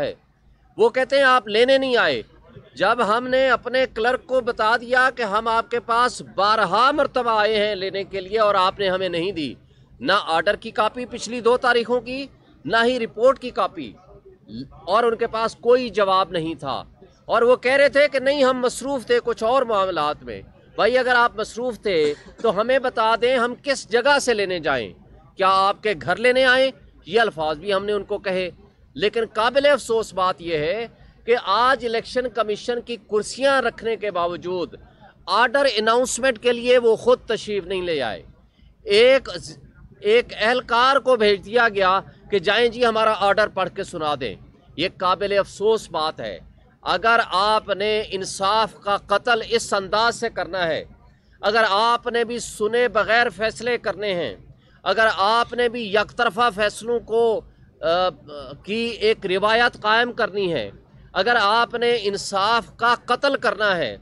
है वो कहते हैं आप लेने नहीं आए जब हमने अपने क्लर्क को बता दिया कि हम आपके पास बारहा मरतबा आए हैं लेने के लिए और आपने हमें नहीं दी ना आर्डर की कापी पिछली दो तारीखों की ना ही रिपोर्ट की कापी और उनके पास कोई जवाब नहीं था और वो कह रहे थे कि नहीं हम मसरूफ़ थे कुछ और मामला में भाई अगर आप मसरूफ़ थे तो हमें बता दें हम किस जगह से लेने जाएं क्या आपके घर लेने आएँ ये अल्फाज भी हमने उनको कहे लेकिन काबिल अफसोस बात यह है कि आज इलेक्शन कमीशन की कुर्सियां रखने के बावजूद आर्डर अनाउंसमेंट के लिए वो खुद तशरीफ नहीं ले आए एक एक एहलकार को भेज दिया गया कि जाएं जी हमारा आर्डर पढ़ के सुना दें ये काबिल अफसोस बात है अगर आपने इंसाफ का कत्ल इस अंदाज से करना है अगर आपने भी सुने बगैर फैसले करने हैं अगर आपने भी यकतरफा फैसलों को की एक रिवायत कायम करनी है अगर आपने इंसाफ का कत्ल करना है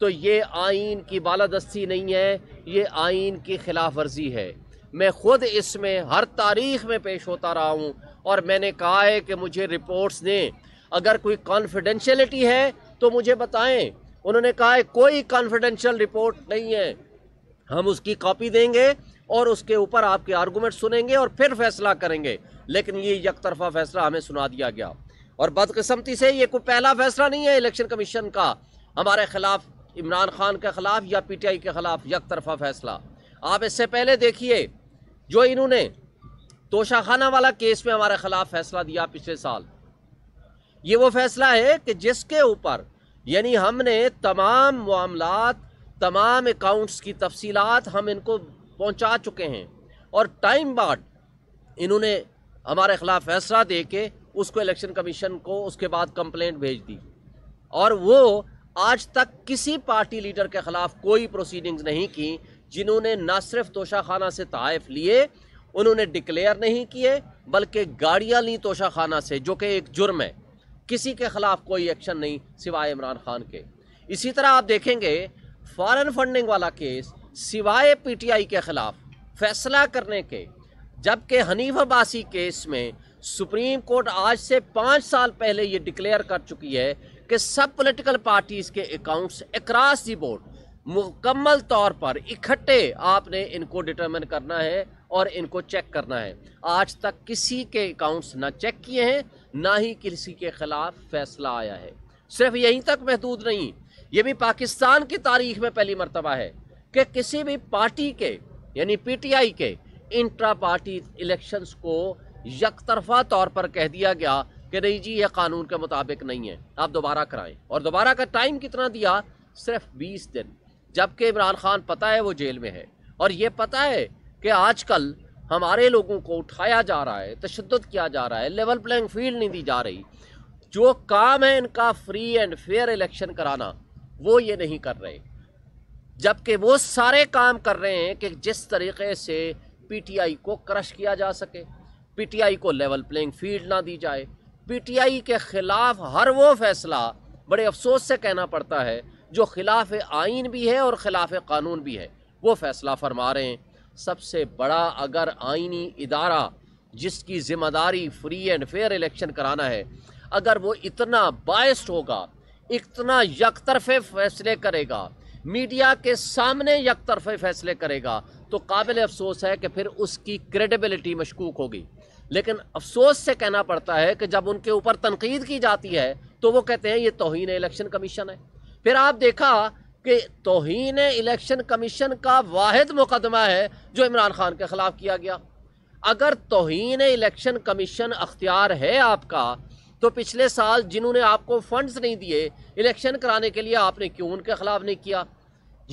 तो ये आइन की बालादस्ती नहीं है ये आइन की खिलाफ वर्जी है मैं ख़ुद इसमें हर तारीख में पेश होता रहा हूँ और मैंने कहा है कि मुझे रिपोर्ट्स दें अगर कोई कॉन्फिडेंशलिटी है तो मुझे बताएं उन्होंने कहा है कोई कॉन्फिडेंशियल रिपोर्ट नहीं है हम उसकी कॉपी देंगे और उसके ऊपर आपके आर्गूमेंट सुनेंगे और फिर फैसला करेंगे लेकिन ये यक तरफा फैसला हमें सुना दिया गया और बदकस्मती से ये कोई पहला फैसला नहीं है इलेक्शन कमीशन का हमारे खिलाफ इमरान खान के खिलाफ या पी टी आई के खिलाफ यक तरफा फैसला आप इससे पहले देखिए जो इन्होंने तोशाखाना वाला केस में हमारे खिलाफ फैसला दिया पिछले साल ये वो फैसला है कि जिसके ऊपर यानी हमने तमाम मामला तमाम अकाउंट्स की तफसीलात हम इनको पहुंचा चुके हैं और टाइम बाद इन्होंने हमारे ख़िलाफ़ फैसला दे के उसको इलेक्शन कमीशन को उसके बाद कंप्लेंट भेज दी और वो आज तक किसी पार्टी लीडर के ख़िलाफ़ कोई प्रोसीडिंग्स नहीं की जिन्होंने न सिर्फ तोशाखाना से तहफ़ लिए उन्होंने डिक्लेयर नहीं किए बल्कि गाड़ियाँ लीं तोशाखाना से जो कि एक जुर्म है किसी के ख़िलाफ़ कोई एक्शन नहीं सिवाय इमरान खान के इसी तरह आप देखेंगे फ़ॉरन फंडिंग वाला केस सिवाय पीटीआई के ख़िलाफ़ फैसला करने के जबकि हनीफ अब्बासी केस में सुप्रीम कोर्ट आज से पाँच साल पहले ये डिक्लेयर कर चुकी है कि सब पोलिटिकल पार्टीज़ के अकाउंट्स अक्रॉस दी बोर्ड मुकम्मल तौर पर इकट्ठे आपने इनको डिटर्मिन करना है और इनको चेक करना है आज तक किसी के अकाउंट्स ना चेक किए हैं ना ही किसी के ख़िलाफ़ फैसला आया है सिर्फ यहीं तक महदूद नहीं ये भी पाकिस्तान की तारीख में पहली मरतबा है कि किसी भी पार्टी के यानी पीटीआई के इंट्रा पार्टी इलेक्शंस को यकतरफा तौर पर कह दिया गया कि नहीं जी यह कानून के मुताबिक नहीं है आप दोबारा कराएं और दोबारा का टाइम कितना दिया सिर्फ बीस दिन जबकि इमरान खान पता है वो जेल में है और ये पता है कि आजकल हमारे लोगों को उठाया जा रहा है तशद किया जा रहा है लेवल प्लेइंग फील्ड नहीं दी जा रही जो काम है इनका फ्री एंड फेयर इलेक्शन कराना वो ये नहीं कर रहे जबकि वो सारे काम कर रहे हैं कि जिस तरीके से पीटीआई को क्रश किया जा सके पीटीआई को लेवल प्लेइंग फील्ड ना दी जाए पीटीआई के खिलाफ हर वो फैसला बड़े अफसोस से कहना पड़ता है जो खिलाफ आइन भी है और खिलाफ कानून भी है वो फैसला फरमा रहे हैं सबसे बड़ा अगर आइनी इदारा जिसकी ज़िम्मेदारी फ्री एंड फेयर इलेक्शन कराना है अगर वो इतना बायस्ड होगा इतना यकतरफे फैसले करेगा मीडिया के सामने यकतरफे फैसले करेगा तो काबिल अफसोस है कि फिर उसकी क्रेडिबिलिटी मशकूक होगी लेकिन अफसोस से कहना पड़ता है कि जब उनके ऊपर तनकीद की जाती है तो वो कहते हैं ये तोहन इलेक्शन कमीशन है फिर आप देखा कि तोहन इलेक्शन कमीशन का वाद मुकदमा है जो इमरान खान के ख़िलाफ़ किया गया अगर तोहन इलेक्शन कमीशन अख्तियार है आपका तो पिछले साल जिन्होंने आपको फंड्स नहीं दिए इलेक्शन कराने के लिए आपने क्यों उनके ख़िलाफ़ नहीं किया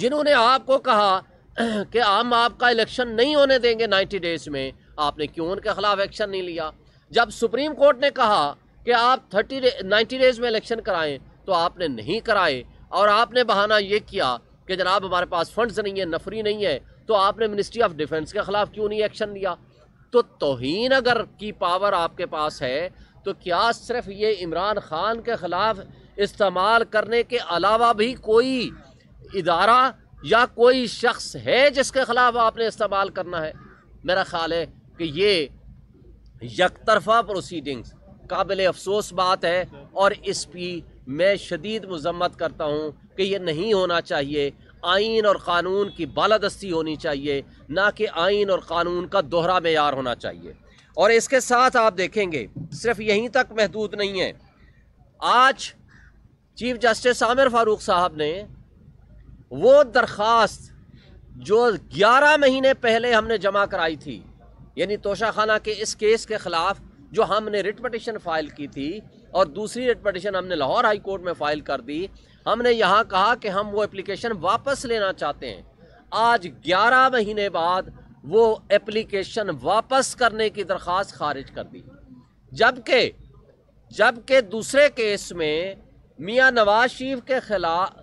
जिन्होंने आपको कहा कि हम आपका इलेक्शन नहीं होने देंगे 90 डेज में आपने क्यों उनके खिलाफ एक्शन नहीं लिया जब सुप्रीम कोर्ट ने कहा कि आप 30 डे नाइन्टी डेज में इलेक्शन कराएं तो आपने नहीं कराए और आपने बहाना ये किया कि जनाब हमारे पास फंड्स नहीं है नफरी नहीं है तो आपने मिनिस्ट्री ऑफ डिफेंस के ख़िलाफ़ क्यों नहीं एक्शन लिया तो तोहन अगर की पावर आपके पास है तो क्या सिर्फ ये इमरान खान के ख़िलाफ़ इस्तेमाल करने के अलावा भी कोई इदारा या कोई शख्स है जिसके ख़िलाफ़ आपने इस्तेमाल करना है मेरा ख़्याल है कि ये यकतरफा प्रोसीडिंग्स काबिल अफसोस बात है और इस पी मैं शदीद मजम्मत करता हूँ कि यह नहीं होना चाहिए आइन और क़ानून की बालादस्ती होनी चाहिए ना कि आइन और क़ानून का दोहरा मैार होना चाहिए और इसके साथ आप देखेंगे सिर्फ यहीं तक महदूद नहीं है आज चीफ जस्टिस आमिर फ़ारूक साहब ने वो दरख्वास्त जो 11 महीने पहले हमने जमा कराई थी यानी तोशा खाना के इस केस के ख़िलाफ़ जो हमने रिट पटिशन फ़ाइल की थी और दूसरी रिट पटिशन हमने लाहौर हाई कोर्ट में फ़ाइल कर दी हमने यहाँ कहा कि हम वो एप्लीकेशन वापस लेना चाहते हैं आज 11 महीने बाद वो एप्लीकेशन वापस करने की दरख्वास्त खारिज कर दी जबकि जबकि दूसरे केस में मियाँ नवाज शरीफ के खिलाफ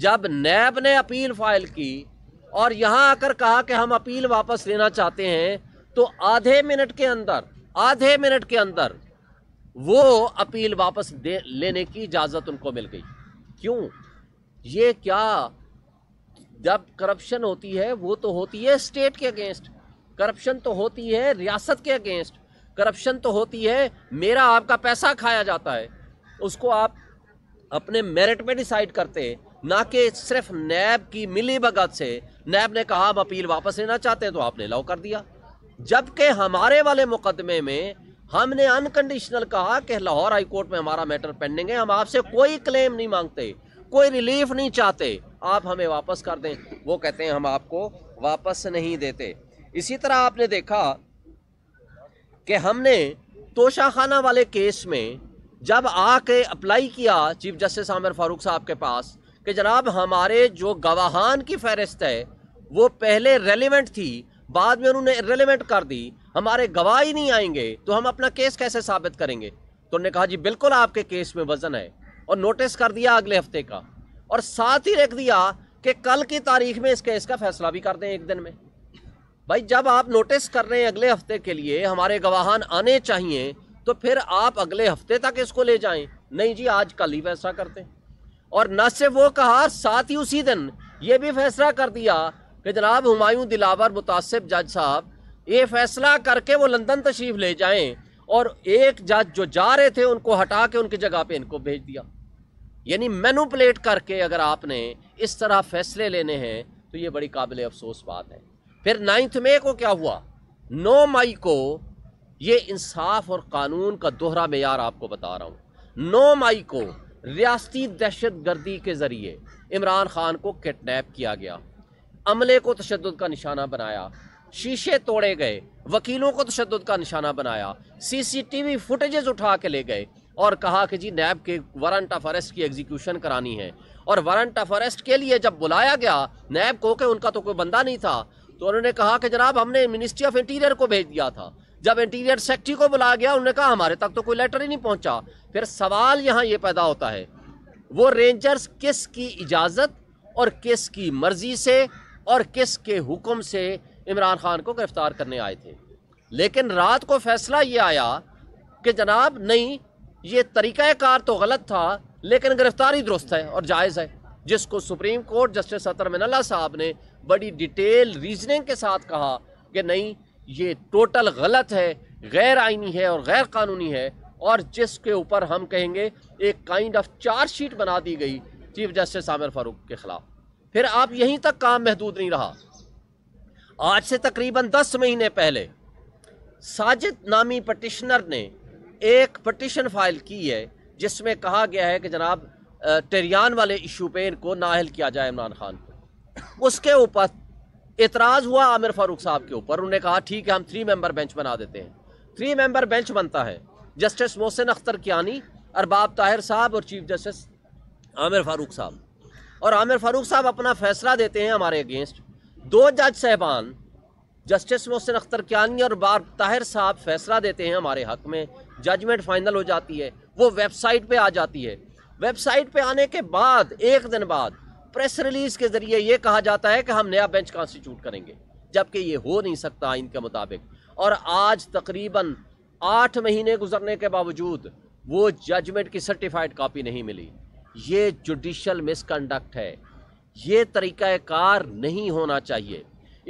जब नैब ने अपील फाइल की और यहाँ आकर कहा कि हम अपील वापस लेना चाहते हैं तो आधे मिनट के अंदर आधे मिनट के अंदर वो अपील वापस दे लेने की इजाज़त उनको मिल गई क्यों ये क्या जब करप्शन होती है वो तो होती है स्टेट के अगेंस्ट करप्शन तो होती है रियासत के अगेंस्ट करप्शन तो होती है मेरा आपका पैसा खाया जाता है उसको आप अपने मेरिट में डिसाइड करते हैं ना कि सिर्फ नैब की मिली भगत से नैब ने कहा हम अपील वापस लेना चाहते हैं तो आपने अलाउ कर दिया जबकि हमारे वाले मुकदमे में हमने अनकंडीशनल कहा कि लाहौर हाई कोर्ट में हमारा मैटर पेंडिंग है हम आपसे कोई क्लेम नहीं मांगते कोई रिलीफ नहीं चाहते आप हमें वापस कर दें वो कहते हैं हम आपको वापस नहीं देते इसी तरह आपने देखा कि हमने तोशाखाना वाले केस में जब आके अप्लाई किया चीफ जस्टिस आमिर फारूक साहब के पास कि जनाब हमारे जो गवाहान की फहरिस्त है वो पहले रेलिवेंट थी बाद में उन्होंने रेलिवेंट कर दी हमारे गवाह ही नहीं आएंगे तो हम अपना केस कैसे साबित करेंगे तो उन्होंने कहा जी बिल्कुल आपके केस में वजन है और नोटिस कर दिया अगले हफ्ते का और साथ ही रख दिया कि कल की तारीख में इस केस का फैसला भी कर दें एक दिन में भाई जब आप नोटिस कर रहे हैं अगले हफ्ते के लिए हमारे गवाहान आने चाहिए तो फिर आप अगले हफ्ते तक इसको ले जाएं नहीं जी आज कल ही फैसला करते हैं और न सिर्फ वो कहा साथ ही उसी दिन ये भी फैसला कर दिया कि जनाब हमायूं दिलावर मुतासिब जज साहब ये फैसला करके वो लंदन तशरीफ़ ले जाएं और एक जज जो जा रहे थे उनको हटा के उनकी जगह पे इनको भेज दिया यानी मैनुपलेट करके अगर आपने इस तरह फैसले लेने हैं तो ये बड़ी काबिल अफसोस बात है फिर नाइन्थ मे को क्या हुआ नौ मई को ये इंसाफ और कानून का दोहरा मैार आपको बता रहा हूँ नौ मई को रियाती दहशत गर्दी के ज़रिए इमरान खान को किडनेप किया गया अमले को तशद का निशाना बनाया शीशे तोड़े गए वकीलों को तशद का निशाना बनाया C C T V footage उठा के ले गए और कहा कि जी नैब के वारंट ऑफ अरेस्ट की एग्जीक्यूशन करानी है और वारंट ऑफ अरेस्ट के लिए जब बुलाया गया नैब को कि उनका तो कोई बंदा नहीं था तो उन्होंने कहा कि जनाब हमने मिनिस्ट्री ऑफ इंटीरियर को भेज दिया था जब इंटीरियर सेक्रेटरी को बुलाया गया उन्होंने कहा हमारे तक तो कोई लेटर ही नहीं पहुंचा फिर सवाल यहाँ ये पैदा होता है वो रेंजर्स किस की इजाज़त और किस की मर्ज़ी से और किस के हुक्म से इमरान खान को गिरफ़्तार करने आए थे लेकिन रात को फैसला ये आया कि जनाब नहीं ये तरीक़ाकार तो गलत था लेकिन गिरफ़्तारी दुरुस्त है और जायज़ है जिसको supreme court justice Athar Minallah साहब ने बड़ी डिटेल रीजनिंग के साथ कहा कि नहीं ये टोटल गलत है गैर आइनी है और गैर कानूनी है और जिसके ऊपर हम कहेंगे एक काइंड ऑफ चार्जशीट बना दी गई चीफ जस्टिस आमिर फारूक के ख़िलाफ़ फिर आप यहीं तक काम महदूद नहीं रहा आज से तकरीबन दस महीने पहले साजिद नामी पटिशनर ने एक पटिशन फाइल की है जिसमें कहा गया है कि जनाब टेरियान वाले इशू पे इनको नाहल किया जाए इमरान खान को उसके ऊपर एतराज़ हुआ आमिर फारूक साहब के ऊपर उन्होंने कहा ठीक है हम थ्री मेंबर बेंच बना देते हैं थ्री मेंबर बेंच बनता है जस्टिस मोहसिन अख्तर कियानी अरबाब ताहिर साहब और चीफ जस्टिस आमिर फारूक साहब और आमिर फारूक साहब अपना फैसला देते हैं हमारे अगेंस्ट दो जज साहबान जस्टिस मोहसिन अख्तर कियानी और बार ताहिर साहब फैसला देते हैं हमारे हक में जजमेंट फाइनल हो जाती है वो वेबसाइट पर आ जाती है वेबसाइट पर आने के बाद एक दिन बाद प्रेस रिलीज के जरिए ये कहा जाता है कि हम नया बेंच कॉन्स्टिट्यूट करेंगे जबकि ये हो नहीं सकता आइन के मुताबिक और आज तकरीबन आठ महीने गुजरने के बावजूद वो जजमेंट की सर्टिफाइड कापी नहीं मिली ये जुडिशल मिसकंडक्ट है ये तरीक़ाकार नहीं होना चाहिए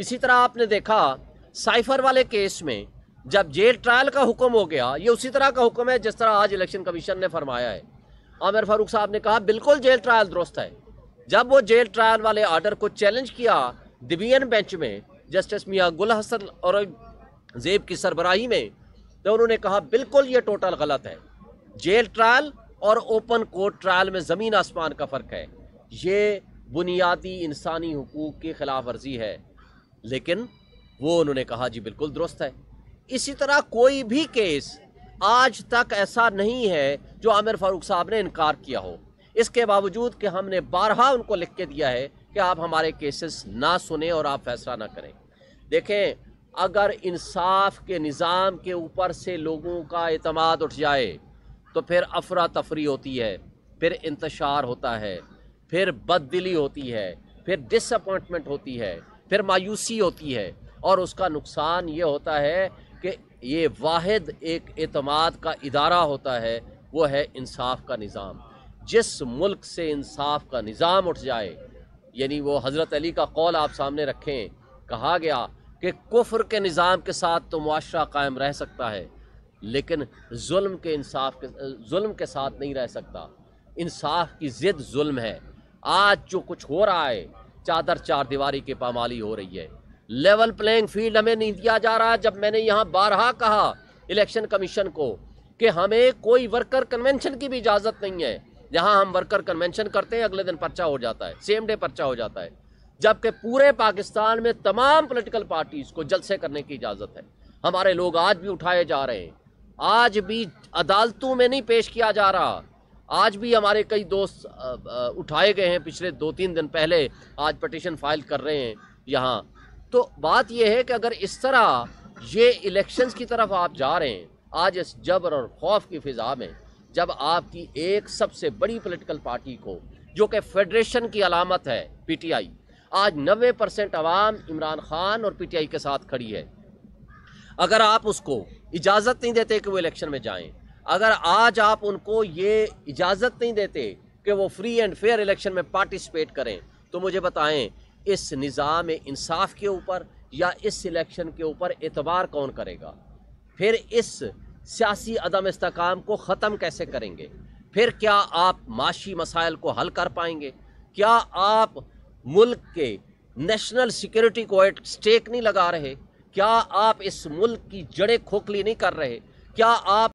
इसी तरह आपने देखा साइफर वाले केस में जब जेल ट्रायल का हुक्म हो गया ये उसी तरह का हुक्म है जिस तरह आज इलेक्शन कमीशन ने फरमाया है आमिर फारूक साहब ने कहा बिल्कुल जेल ट्रायल दुरुस्त है जब वो जेल ट्रायल वाले आर्डर को चैलेंज किया डिवीजन बेंच में जस्टिस मियाँ गुल हसन और जेब की सरबराही में तो उन्होंने कहा बिल्कुल ये टोटल गलत है जेल ट्रायल और ओपन कोर्ट ट्रायल में ज़मीन आसमान का फ़र्क है ये बुनियादी इंसानी हकूक़ की खिलाफ वर्जी है लेकिन वो उन्होंने कहा जी बिल्कुल दुरुस्त है इसी तरह कोई भी केस आज तक ऐसा नहीं है जो आमिर फारूक साहब ने इनकार किया हो इसके बावजूद कि हमने बारहा उनको लिख के दिया है कि आप हमारे केसेस ना सुने और आप फैसला ना करें देखें अगर इंसाफ के निज़ाम के ऊपर से लोगों का अतमाद उठ जाए तो फिर अफरा तफरी होती है फिर इंतशार होता है फिर बद दिली होती है फिर डिसअपॉइंटमेंट होती है फिर मायूसी होती है और उसका नुकसान ये होता है कि ये वाद एक अतमाद का इदारा होता है वो है इंसाफ का निज़ाम जिस मुल्क से इंसाफ का निज़ाम उठ जाए यानी वो हज़रत अली का कौल आप सामने रखें कहा गया कि कुफ्र के निज़ाम के साथ तो माशरा कायम रह सकता है लेकिन जुल्म के इंसाफ के जुल्म के साथ नहीं रह सकता इंसाफ की ज़िद जुल्म है आज जो कुछ हो रहा है चादर चार दीवारी की पामाली हो रही है लेवल प्लेइंग फील्ड हमें नहीं दिया जा रहा जब मैंने यहाँ बारहा कहा इलेक्शन कमीशन को कि हमें कोई वर्कर कन्वेंशन की भी इजाज़त नहीं है जहाँ हम वर्कर कन्वेंशन करते हैं अगले दिन पर्चा हो जाता है सेम डे पर्चा हो जाता है जबकि पूरे पाकिस्तान में तमाम पोलिटिकल पार्टीज़ को जलसे करने की इजाज़त है हमारे लोग आज भी उठाए जा रहे हैं आज भी अदालतों में नहीं पेश किया जा रहा आज भी हमारे कई दोस्त उठाए गए हैं पिछले दो तीन दिन पहले आज पटिशन फाइल कर रहे हैं यहाँ तो बात यह है कि अगर इस तरह ये इलेक्शंस की तरफ आप जा रहे हैं आज इस जबर और खौफ की फिजा में जब आपकी एक सबसे बड़ी पॉलिटिकल पार्टी को जो कि फेडरेशन की अलामत है पीटीआई आज 90 परसेंट आवाम इमरान खान और पीटीआई के साथ खड़ी है अगर आप उसको इजाज़त नहीं देते कि वो इलेक्शन में जाएं अगर आज आप उनको ये इजाज़त नहीं देते कि वो फ्री एंड फेयर इलेक्शन में पार्टिसिपेट करें तो मुझे बताएं इस निज़ाम इंसाफ के ऊपर या इस इलेक्शन के ऊपर एतबार कौन करेगा फिर इस सियासी अदम इसकाम को ख़त्म कैसे करेंगे फिर क्या आप माशी मसाइल को हल कर पाएंगे क्या आप मुल्क के नेशनल सिक्योरिटी को एट स्टेक नहीं लगा रहे क्या आप इस मुल्क की जड़ें खोखली नहीं कर रहे क्या आप